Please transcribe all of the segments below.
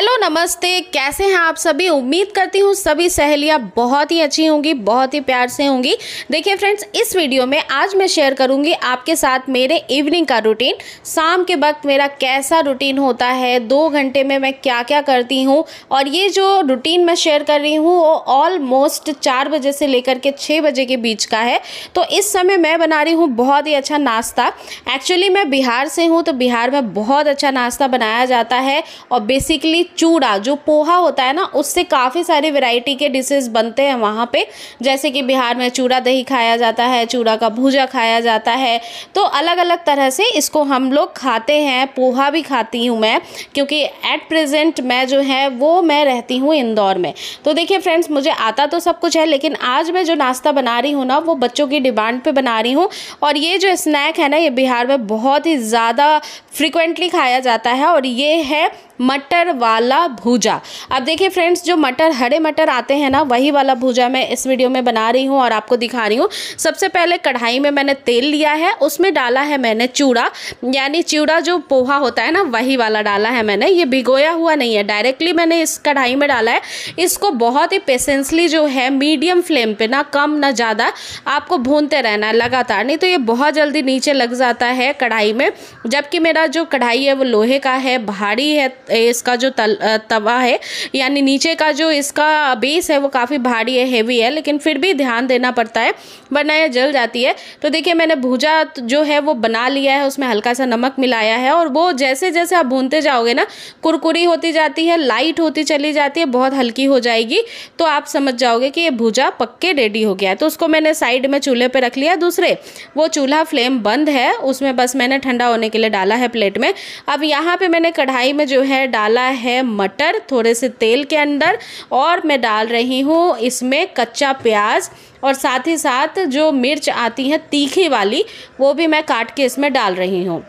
hello नमस्ते कैसे हैं आप सभी उम्मीद करती हूँ सभी सहेलियाँ बहुत ही अच्छी होंगी बहुत ही प्यार से होंगी देखिए फ्रेंड्स इस वीडियो में आज मैं शेयर करूँगी आपके साथ मेरे इवनिंग का रूटीन शाम के वक्त मेरा कैसा रूटीन होता है दो घंटे में मैं क्या क्या करती हूँ और ये जो रूटीन मैं शेयर कर रही हूँ वो ऑलमोस्ट चार बजे से लेकर के छः बजे के बीच का है तो इस समय मैं बना रही हूँ बहुत ही अच्छा नाश्ता एक्चुअली मैं बिहार से हूँ तो बिहार में बहुत अच्छा नाश्ता बनाया जाता है और बेसिकली चूड़ा जो पोहा होता है ना उससे काफ़ी सारी वैरायटी के डिशेज़ बनते हैं वहाँ पे जैसे कि बिहार में चूड़ा दही खाया जाता है चूड़ा का भूजा खाया जाता है तो अलग अलग तरह से इसको हम लोग खाते हैं पोहा भी खाती हूँ मैं क्योंकि एट प्रेजेंट मैं जो है वो मैं रहती हूँ इंदौर में तो देखिए फ्रेंड्स मुझे आता तो सब कुछ है लेकिन आज मैं जो नाश्ता बना रही हूँ ना वो बच्चों की डिमांड पे बना रही हूँ और ये जो स्नैक है ना ये बिहार में बहुत ही ज़्यादा फ्रिक्वेंटली खाया जाता है और ये है मटर वाला भूजा अब देखिए फ्रेंड्स जो मटर हरे मटर आते हैं ना वही वाला भूजा मैं इस वीडियो में बना रही हूँ और आपको दिखा रही हूँ सबसे पहले कढ़ाई में मैंने तेल लिया है उसमें डाला है मैंने चूड़ा यानी चूड़ा जो पोहा होता है ना वही वाला डाला है मैंने ये भिगोया हुआ नहीं है डायरेक्टली मैंने इस कढ़ाई में डाला है इसको बहुत ही पेशेंसली जो है मीडियम फ्लेम पर ना कम ना ज़्यादा आपको भूनते रहना है लगातार नहीं तो ये बहुत जल्दी नीचे लग जाता है कढ़ाई में जबकि मेरा जो कढ़ाई है वो लोहे का है भारी है इसका जो तल तवा है यानी नीचे का जो इसका बेस है वो काफ़ी भारी है हेवी है लेकिन फिर भी ध्यान देना पड़ता है वरना यह जल जाती है तो देखिए मैंने भूजा जो है वो बना लिया है उसमें हल्का सा नमक मिलाया है और वो जैसे जैसे आप भूनते जाओगे ना कुरकुरी होती जाती है लाइट होती चली जाती है बहुत हल्की हो जाएगी तो आप समझ जाओगे कि ये भूजा पक्के रेडी हो गया है तो उसको मैंने साइड में चूल्हे पर रख लिया दूसरे वो चूल्हा फ्लेम बंद है उसमें बस मैंने ठंडा होने के लिए डाला है प्लेट में अब यहाँ पर मैंने कढ़ाई में जो है है डाला है मटर थोड़े से तेल के अंदर और मैं डाल रही हूँ इसमें कच्चा प्याज और साथ ही साथ जो मिर्च आती है तीखी वाली वो भी मैं काट के इसमें डाल रही हूँ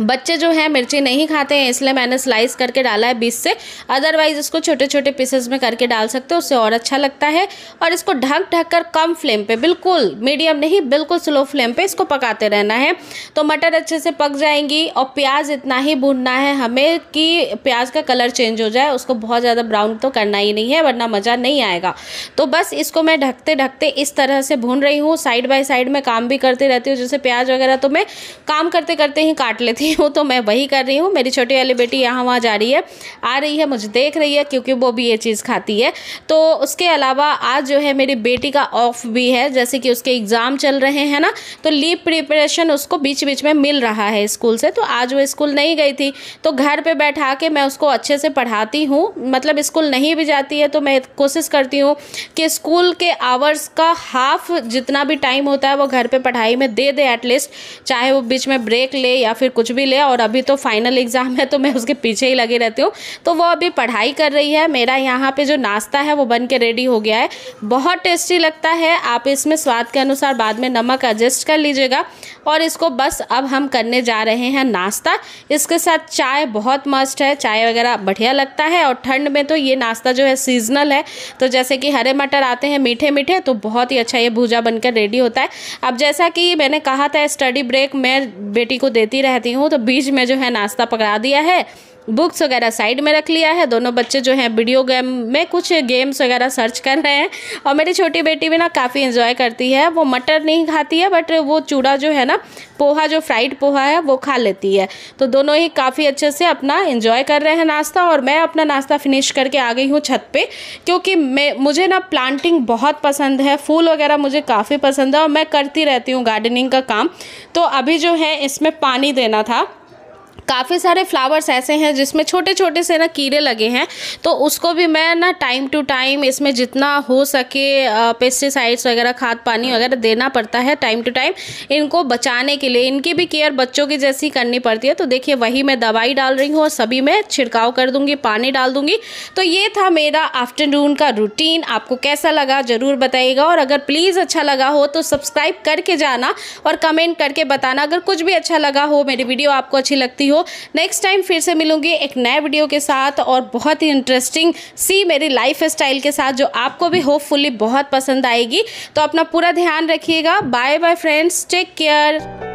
बच्चे जो हैं मिर्ची नहीं खाते हैं इसलिए मैंने स्लाइस करके डाला है बीस से अदरवाइज़ इसको छोटे छोटे पीसेस में करके डाल सकते हो उससे और अच्छा लगता है और इसको ढक ढक कर कम फ्लेम पे बिल्कुल मीडियम नहीं बिल्कुल स्लो फ्लेम पे इसको पकाते रहना है तो मटर अच्छे से पक जाएंगी और प्याज इतना ही भूनना है हमें कि प्याज का कलर चेंज हो जाए उसको बहुत ज़्यादा ब्राउन तो करना ही नहीं है वरना मज़ा नहीं आएगा तो बस इसको मैं ढकते ढकते इस तरह से भून रही हूँ साइड बाई साइड में काम भी करती रहती हूँ जैसे प्याज वगैरह तो मैं काम करते करते ही काट लेती करती हूँ तो मैं वही कर रही हूँ मेरी छोटी वाली बेटी यहाँ वहाँ जा रही है आ रही है मुझे देख रही है क्योंकि वो भी ये चीज़ खाती है तो उसके अलावा आज जो है मेरी बेटी का ऑफ भी है जैसे कि उसके एग्ज़ाम चल रहे हैं ना तो लीव प्रिपरेशन उसको बीच बीच में मिल रहा है स्कूल से तो आज वो स्कूल नहीं गई थी तो घर पर बैठा के मैं उसको अच्छे से पढ़ाती हूँ मतलब स्कूल नहीं भी जाती है तो मैं कोशिश करती हूँ कि स्कूल के आवर्स का हाफ जितना भी टाइम होता है वो घर पर पढ़ाई में दे दे एटलीस्ट चाहे वो बीच में ब्रेक ले या फिर कुछ कुछ भी ले और अभी तो फाइनल एग्ज़ाम है तो मैं उसके पीछे ही लगी रहती हूँ तो वो अभी पढ़ाई कर रही है मेरा यहाँ पे जो नाश्ता है वो बन के रेडी हो गया है बहुत टेस्टी लगता है आप इसमें स्वाद के अनुसार बाद में नमक एडजस्ट कर लीजिएगा और इसको बस अब हम करने जा रहे हैं नाश्ता इसके साथ चाय बहुत मस्त है चाय वगैरह बढ़िया लगता है और ठंड में तो ये नाश्ता जो है सीजनल है तो जैसे कि हरे मटर आते हैं मीठे मीठे तो बहुत ही अच्छा ये भूजा बनकर रेडी होता है अब जैसा कि मैंने कहा था स्टडी ब्रेक मैं बेटी को देती रहती हूँ हूँ तो बीच में जो है नाश्ता पकड़ा दिया है बुक्स वगैरह साइड में रख लिया है दोनों बच्चे जो हैं वीडियो गेम में कुछ गेम्स वगैरह सर्च कर रहे हैं और मेरी छोटी बेटी भी ना काफ़ी इन्जॉय करती है वो मटर नहीं खाती है बट वो चूड़ा जो है ना पोहा जो फ्राइड पोहा है वो खा लेती है तो दोनों ही काफ़ी अच्छे से अपना इन्जॉय कर रहे हैं नाश्ता और मैं अपना नाश्ता फिनिश करके आ गई हूँ छत पर क्योंकि मैं मुझे ना प्लांटिंग बहुत पसंद है फूल वगैरह मुझे काफ़ी पसंद है और मैं करती रहती हूँ गार्डनिंग का काम तो अभी जो है इसमें पानी देना था काफ़ी सारे फ्लावर्स ऐसे हैं जिसमें छोटे छोटे से ना कीड़े लगे हैं तो उसको भी मैं ना टाइम टू टाइम इसमें जितना हो सके पेस्टिसाइड्स वगैरह खाद पानी वगैरह देना पड़ता है टाइम टू टाइम इनको बचाने के लिए इनकी भी केयर बच्चों की जैसी करनी पड़ती है तो देखिए वही मैं दवाई डाल रही हूँ और सभी में छिड़काव कर दूँगी पानी डाल दूँगी तो ये था मेरा आफ्टरनून का रूटीन आपको कैसा लगा ज़रूर बताइएगा और अगर प्लीज़ अच्छा लगा हो तो सब्सक्राइब करके जाना और कमेंट करके बताना अगर कुछ भी अच्छा लगा हो मेरी वीडियो आपको अच्छी लगती हो हो नेक्स्ट टाइम फिर से मिलूंगी एक नए वीडियो के साथ और बहुत ही इंटरेस्टिंग सी मेरी लाइफ स्टाइल के साथ जो आपको भी होपफुली बहुत पसंद आएगी तो अपना पूरा ध्यान रखिएगा bye bye friends take care